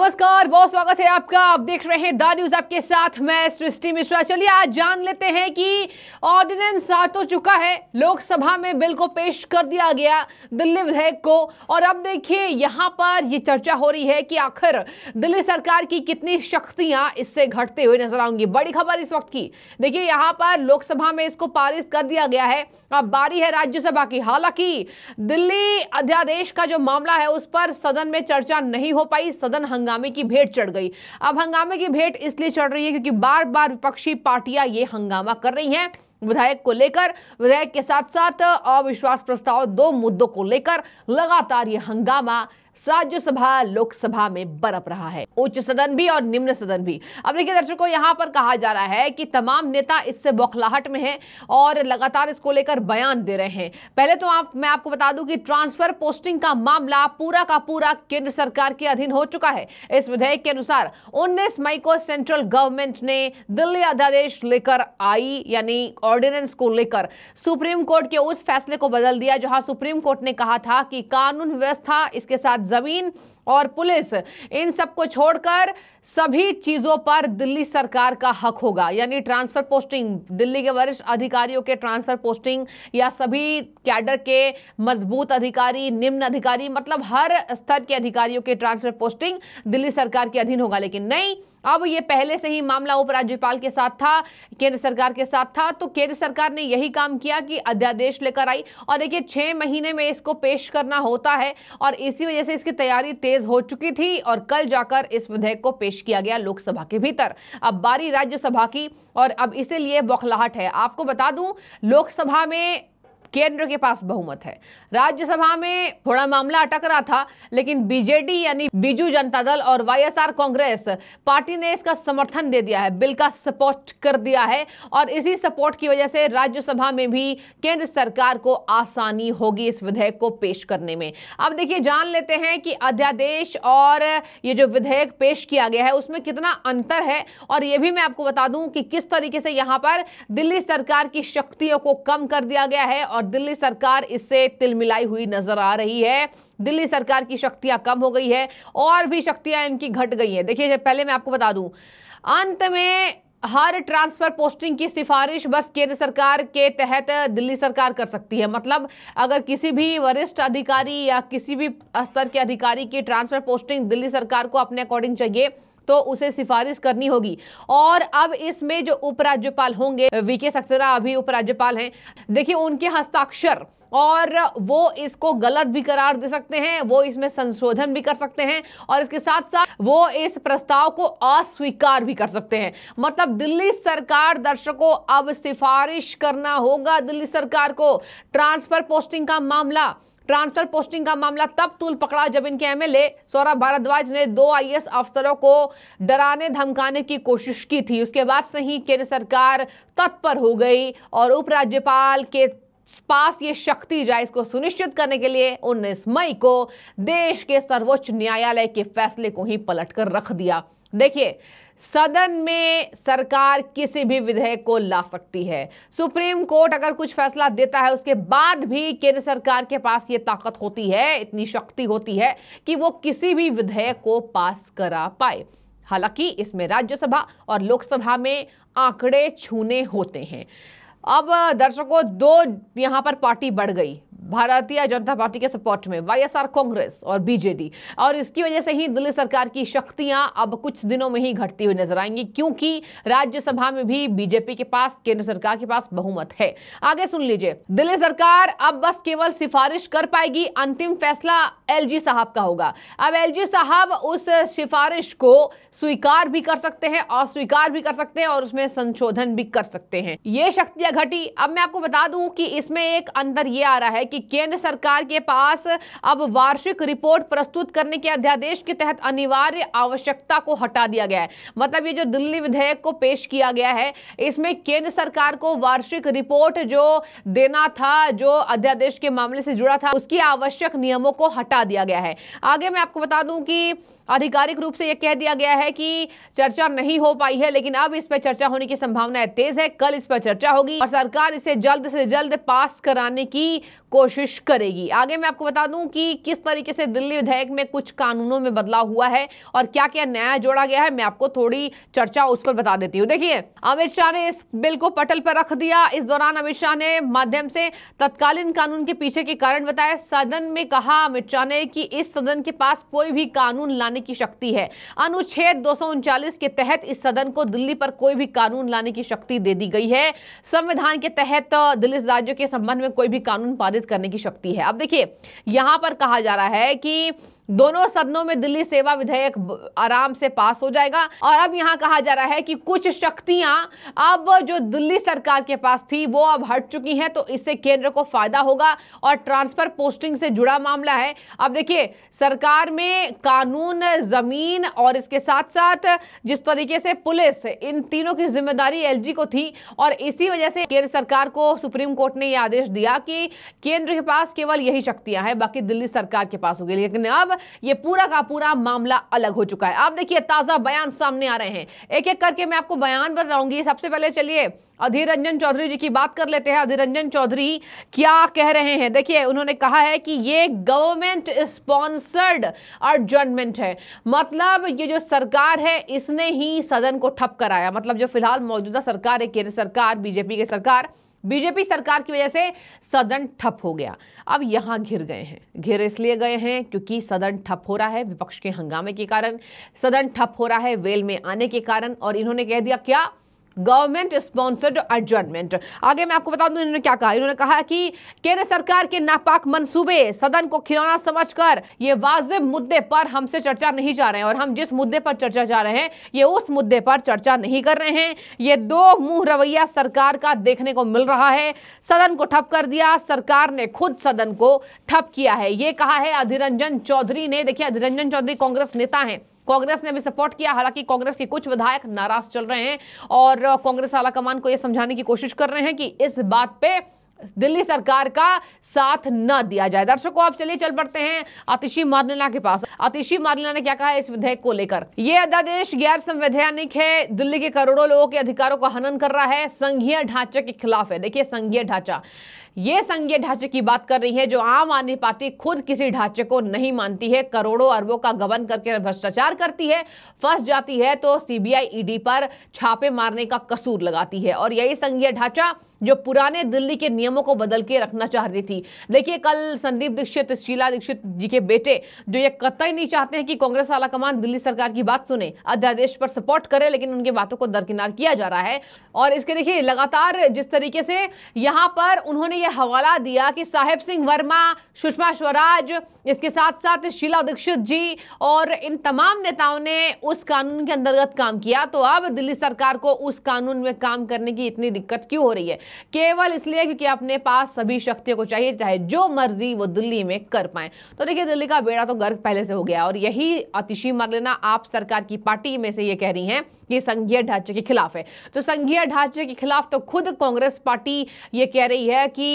नमस्कार बहुत स्वागत है आपका आप देख रहे हैं द न्यूज आपके साथ मैं सृष्टि मिश्रा चलिए आज जान लेते हैं कि ऑर्डिनेंस आ तो चुका है लोकसभा में बिल को पेश कर दिया गया दिल्ली विधेयक को और अब देखिए यहाँ पर ये चर्चा हो रही है कि आखिर दिल्ली सरकार की कितनी शक्तियां इससे घटते हुए नजर आऊंगी बड़ी खबर इस वक्त की देखिए यहाँ पर लोकसभा में इसको पारित कर दिया गया है अब बारी है राज्यसभा की हालांकि दिल्ली अध्यादेश का जो मामला है उस पर सदन में चर्चा नहीं हो पाई सदन हंगामा हंगामे की भेंट चढ़ गई अब हंगामे की भेंट इसलिए चढ़ रही है क्योंकि बार बार विपक्षी पार्टियां ये हंगामा कर रही हैं विधायक को लेकर विधायक के साथ साथ अविश्वास प्रस्ताव दो मुद्दों को लेकर लगातार ये हंगामा राज्यसभा लोकसभा में बरप रहा है उच्च सदन भी और निम्न सदन भी अब देखिए दर्शकों यहां पर कहा जा रहा है कि तमाम नेता इससे बौखलाहट में हैं और लगातार इसको लेकर बयान दे रहे हैं पहले तो आप मैं आपको बता दूं कि ट्रांसफर पोस्टिंग का मामला पूरा का पूरा केंद्र सरकार के अधीन हो चुका है इस विधेयक के अनुसार उन्नीस मई को सेंट्रल गवर्नमेंट ने दिल्ली अध्यादेश लेकर आई यानी ऑर्डिनेंस को लेकर सुप्रीम कोर्ट के उस फैसले को बदल दिया जहां सुप्रीम कोर्ट ने कहा था कि कानून व्यवस्था इसके साथ ज़मीन और पुलिस इन सबको छोड़कर सभी चीज़ों पर दिल्ली सरकार का हक होगा यानी ट्रांसफ़र पोस्टिंग दिल्ली के वरिष्ठ अधिकारियों के ट्रांसफ़र पोस्टिंग या सभी कैडर के मजबूत अधिकारी निम्न अधिकारी मतलब हर स्तर के अधिकारियों के ट्रांसफ़र पोस्टिंग दिल्ली सरकार के अधीन होगा लेकिन नहीं अब ये पहले से ही मामला उपराज्यपाल के साथ था केंद्र सरकार के साथ था तो केंद्र सरकार ने यही काम किया कि अध्यादेश लेकर आई और देखिए छह महीने में इसको पेश करना होता है और इसी वजह से से इसकी तैयारी तेज हो चुकी थी और कल जाकर इस विधेयक को पेश किया गया लोकसभा के भीतर अब बारी राज्यसभा की और अब इसीलिए बौखलाहट है आपको बता दूं लोकसभा में केंद्र के पास बहुमत है राज्यसभा में थोड़ा मामला अटक रहा था लेकिन बीजेडी यानी बीजू जनता दल और वाईएसआर कांग्रेस पार्टी ने इसका समर्थन दे दिया है बिल का सपोर्ट कर दिया है और इसी सपोर्ट की वजह से राज्यसभा में भी केंद्र सरकार को आसानी होगी इस विधेयक को पेश करने में अब देखिए जान लेते हैं कि अध्यादेश और ये जो विधेयक पेश किया गया है उसमें कितना अंतर है और यह भी मैं आपको बता दूं कि किस तरीके से यहां पर दिल्ली सरकार की शक्तियों को कम कर दिया गया है और और दिल्ली सरकार इससे तिलमिलाई हुई नजर आ रही है दिल्ली सरकार की शक्तियां कम हो गई है और भी शक्तियां इनकी घट गई हैं देखिए पहले मैं आपको बता दूं अंत में हर ट्रांसफर पोस्टिंग की सिफारिश बस केंद्र सरकार के तहत दिल्ली सरकार कर सकती है मतलब अगर किसी भी वरिष्ठ अधिकारी या किसी भी स्तर के अधिकारी की ट्रांसफर पोस्टिंग दिल्ली सरकार को अपने अकॉर्डिंग चाहिए तो उसे सिफारिश करनी होगी और अब इसमें जो उपराज्यपाल होंगे वीके सक्सेना अभी उपराज्यपाल हैं देखिए उनके हस्ताक्षर और वो इसको गलत भी करार दे सकते हैं वो इसमें संशोधन भी कर सकते हैं और इसके साथ साथ वो इस प्रस्ताव को अस्वीकार भी कर सकते हैं मतलब दिल्ली सरकार दर्शकों अब सिफारिश करना होगा दिल्ली सरकार को ट्रांसफर पोस्टिंग का मामला ट्रांसफर पोस्टिंग का मामला तब तूल पकड़ा जब इनके एमएलए सौरभ भारद्वाज ने दो आईएएस अफसरों को डराने धमकाने की कोशिश की थी उसके बाद से ही केंद्र सरकार तत्पर हो गई और उपराज्यपाल के पास ये शक्ति जाए इसको सुनिश्चित करने के लिए 19 मई को देश के सर्वोच्च न्यायालय के फैसले को ही पलट कर रख दिया देखिए सदन में सरकार किसी भी विधेयक को ला सकती है सुप्रीम कोर्ट अगर कुछ फैसला देता है उसके बाद भी केंद्र सरकार के पास ये ताकत होती है इतनी शक्ति होती है कि वो किसी भी विधेयक को पास करा पाए हालांकि इसमें राज्यसभा और लोकसभा में आंकड़े छूने होते हैं अब दर्शकों दो यहाँ पर पार्टी बढ़ गई भारतीय जनता पार्टी के सपोर्ट में वाईएसआर कांग्रेस और बीजेडी और इसकी वजह से ही दिल्ली सरकार की शक्तियां अब कुछ दिनों में ही घटती हुई नजर आएंगी क्योंकि राज्यसभा में भी बीजेपी के पास केंद्र सरकार के पास बहुमत है आगे सुन लीजिए दिल्ली सरकार अब बस केवल सिफारिश कर पाएगी अंतिम फैसला एल साहब का होगा अब एल साहब उस सिफारिश को स्वीकार भी कर सकते हैं अस्वीकार भी कर सकते हैं और उसमें संशोधन भी कर सकते हैं ये शक्तियां घटी अब मैं आपको बता दूं कि इसमें एक अंतर ये आ रहा है कि केंद्र सरकार के पास अब वार्षिक रिपोर्ट प्रस्तुत करने के अध्यादेश के तहत अनिवार्य आवश्यकता को हटा दिया गया है मतलब ये जो दिल्ली विधेयक को पेश किया गया है इसमें केंद्र सरकार को वार्षिक रिपोर्ट जो देना था जो अध्यादेश के मामले से जुड़ा था उसकी आवश्यक नियमों को हटा दिया गया है आगे मैं आपको बता दूं कि आधिकारिक रूप से यह कह दिया गया है कि चर्चा नहीं हो पाई है लेकिन अब इस पर चर्चा होने की संभावना तेज है कल इस पर चर्चा होगी और सरकार इसे जल्द से जल्द पास कराने की कोशिश करेगी आगे मैं आपको बता दूं कि किस तरीके से दिल्ली विधेयक में कुछ कानूनों में बदलाव हुआ है और क्या क्या नया जोड़ा गया है मैं आपको थोड़ी चर्चा उस पर बता देती हूँ देखिए अमित शाह ने इस बिल को पटल पर रख दिया इस दौरान अमित शाह ने माध्यम से तत्कालीन कानून के पीछे के कारण बताया सदन में कहा अमित शाह ने कि इस सदन के पास कोई भी कानून लाने लाने की शक्ति है अनुच्छेद दो के तहत इस सदन को दिल्ली पर कोई भी कानून लाने की शक्ति दे दी गई है संविधान के तहत दिल्ली राज्यों के संबंध में कोई भी कानून पारित करने की शक्ति है अब देखिए यहां पर कहा जा रहा है कि दोनों सदनों में दिल्ली सेवा विधेयक आराम से पास हो जाएगा और अब यहां कहा जा रहा है कि कुछ शक्तियां अब जो दिल्ली सरकार के पास थी वो अब हट चुकी हैं तो इससे केंद्र को फायदा होगा और ट्रांसफर पोस्टिंग से जुड़ा मामला है अब देखिए सरकार में कानून जमीन और इसके साथ साथ जिस तरीके से पुलिस इन तीनों की जिम्मेदारी एल को थी और इसी वजह से केंद्र सरकार को सुप्रीम कोर्ट ने यह आदेश दिया कि केंद्र के पास केवल यही शक्तियां हैं बाकी दिल्ली सरकार के पास होगी लेकिन अब ये पूरा का पूरा मामला अलग हो चुका है आप देखिए ताजा बयान सामने आ रहे हैं एक एक करके मैं आपको बयान बताऊंगी सबसे पहले चलिए अधीर रंजन चौधरी जी की बात कर लेते हैं अधीर रंजन चौधरी क्या कह रहे हैं देखिए उन्होंने कहा है कि ये गवर्नमेंट स्पॉन्सर्ड अर्जमेंट है मतलब ये जो सरकार है इसने ही सदन को ठप कराया मतलब जो फिलहाल मौजूदा सरकार है केंद्र सरकार बीजेपी की के सरकार बीजेपी सरकार की वजह से सदन ठप हो गया अब यहां घिर गए हैं घिर इसलिए गए हैं क्योंकि सदन ठप हो रहा है विपक्ष के हंगामे के कारण सदन ठप हो रहा है वेल में आने के कारण और इन्होंने कह दिया क्या गवर्नमेंट स्पॉन्सर्ड एडजमेंट आगे मैं आपको बता दूं इन्होंने क्या कहा इन्होंने कहा कि केंद्र सरकार के नापाक मंसूबे सदन को खिलौना समझकर ये वाजिब मुद्दे पर हमसे चर्चा नहीं जा रहे हैं और हम जिस मुद्दे पर चर्चा जा रहे हैं ये उस मुद्दे पर चर्चा नहीं कर रहे हैं ये दो मुंह रवैया सरकार का देखने को मिल रहा है सदन को ठप कर दिया सरकार ने खुद सदन को ठप किया है ये कहा है अधिरंजन चौधरी ने देखिए अधिरंजन चौधरी कांग्रेस नेता है कांग्रेस ने भी सपोर्ट किया हालांकि कांग्रेस के कुछ विधायक नाराज चल रहे हैं और कांग्रेस आलाकमान को यह समझाने की कोशिश कर रहे हैं कि इस बात पे दिल्ली सरकार का साथ न दिया जाए दर्शकों आप चलिए चल पड़ते हैं आतिशी मारनेला के पास आतिशी मारनेला ने क्या कहा इस विधेयक को लेकर यह अध्यादेश गैर संवैधानिक है दिल्ली के करोड़ों लोगों के अधिकारों का हनन कर रहा है संघीय ढांचे के खिलाफ है देखिए संघीय ढांचा ये संघीय ढांचे की बात कर रही है जो आम आदमी पार्टी खुद किसी ढांचे को नहीं मानती है करोड़ों अरबों का गबन करके भ्रष्टाचार करती है फंस जाती है तो सीबीआई ईडी पर छापे मारने का कसूर लगाती है और यही संघीय ढांचा जो पुराने दिल्ली के नियमों को बदल के रखना चाह रही थी देखिए कल संदीप दीक्षित शीला दीक्षित जी के बेटे जो ये कतई नहीं चाहते हैं कि कांग्रेस आला कमान दिल्ली सरकार की बात सुने अध्यादेश पर सपोर्ट करे लेकिन उनकी बातों को दरकिनार किया जा रहा है और इसके देखिए लगातार जिस तरीके से यहां पर उन्होंने यह हवाला दिया कि साहेब सिंह वर्मा सुषमा स्वराज इसके साथ साथ शीला दीक्षित जी और इन तमाम नेताओं ने उस कानून के अंतर्गत काम किया तो अब दिल्ली सरकार को उस कानून में काम करने की इतनी दिक्कत क्यों हो रही है केवल इसलिए क्योंकि अपने पास सभी शक्तियों को चाहिए चाहे जो मर्जी वो दिल्ली में कर पाए तो देखिए दिल्ली का बेड़ा तो गर्क पहले से हो गया और यही अतिशी मरलेना आप सरकार की पार्टी में से ये कह रही हैं कि संघीय ढांचे के खिलाफ है तो संघीय ढांचे के खिलाफ तो खुद कांग्रेस पार्टी ये कह रही है कि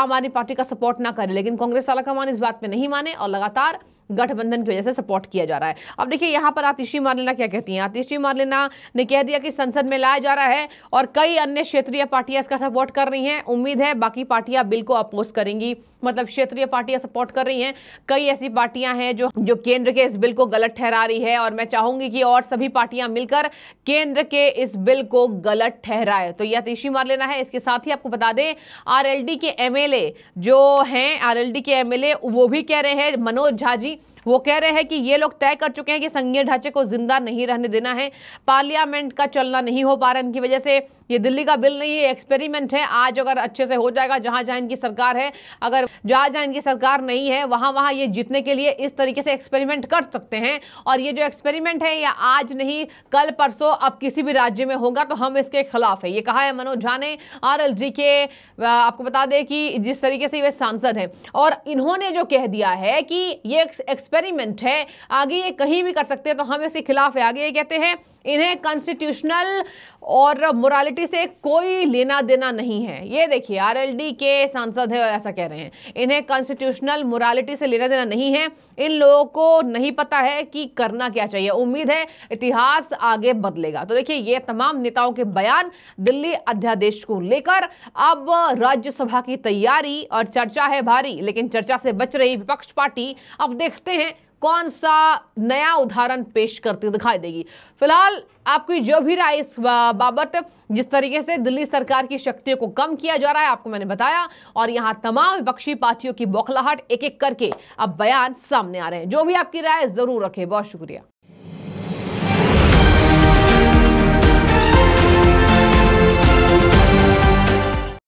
आम आदमी पार्टी का सपोर्ट ना करे लेकिन कांग्रेस वाला कमान इस बात पे नहीं माने और लगातार गठबंधन की वजह से सपोर्ट किया जा रहा है अब देखिए यहाँ पर आतिशी मारलेना क्या कहती हैं आतिशी मारलेना ने कह दिया कि संसद में लाया जा रहा है और कई अन्य क्षेत्रीय पार्टियां इसका सपोर्ट कर रही हैं उम्मीद है बाकी पार्टियां बिल को अपोज करेंगी मतलब क्षेत्रीय पार्टियां सपोर्ट कर रही हैं कई ऐसी पार्टियां हैं जो जो केंद्र के इस बिल को गलत ठहरा रही है और मैं चाहूंगी कि और सभी पार्टियां मिलकर केंद्र के इस बिल को गलत ठहराए तो यह आतिशी मारलेना है इसके साथ ही आपको बता दें आर के एमएलए जो हैं आरएलडी के एमएलए वो भी कह रहे हैं मनोज झा जी वो कह रहे हैं कि ये लोग तय कर चुके हैं कि संघीय ढांचे को जिंदा नहीं रहने देना है पार्लियामेंट का चलना नहीं हो पा रहा इनकी वजह से ये दिल्ली का बिल नहीं है एक्सपेरिमेंट है आज अगर अच्छे से हो जाएगा जहां जहां इनकी सरकार है अगर जहां जहां इनकी सरकार नहीं है वहां वहां ये जीतने के लिए इस तरीके से एक्सपेरिमेंट कर सकते हैं और ये जो एक्सपेरिमेंट है ये आज नहीं कल परसों अब किसी भी राज्य में होगा तो हम इसके खिलाफ है ये कहा है मनोज झा ने आर के आपको बता दें कि जिस तरीके से वे सांसद हैं और इन्होंने जो कह दिया है कि ये एक्सपेरिमेंट एक्सपेरिमेंट है आगे ये कहीं भी कर सकते हैं तो हम इसके खिलाफ है आगे ये कहते हैं इन्हें कॉन्स्टिट्यूशनल और मोरालिटी से कोई लेना देना नहीं है ये देखिए आरएलडी के सांसद है और ऐसा कह रहे हैं इन्हें कॉन्स्टिट्यूशनल मोरालिटी से लेना देना नहीं है इन लोगों को नहीं पता है कि करना क्या चाहिए उम्मीद है इतिहास आगे बदलेगा तो देखिए ये तमाम नेताओं के बयान दिल्ली अध्यादेश को लेकर अब राज्यसभा की तैयारी और चर्चा है भारी लेकिन चर्चा से बच रही विपक्ष पार्टी अब देखते हैं कौन सा नया उदाहरण पेश करती दिखाई देगी फिलहाल आपकी जो भी राय इस बाबत जिस तरीके से दिल्ली सरकार की शक्तियों को कम किया जा रहा है आपको मैंने बताया और यहाँ तमाम विपक्षी पार्टियों की बौखलाहट एक एक करके अब बयान सामने आ रहे हैं जो भी आपकी राय जरूर रखें बहुत शुक्रिया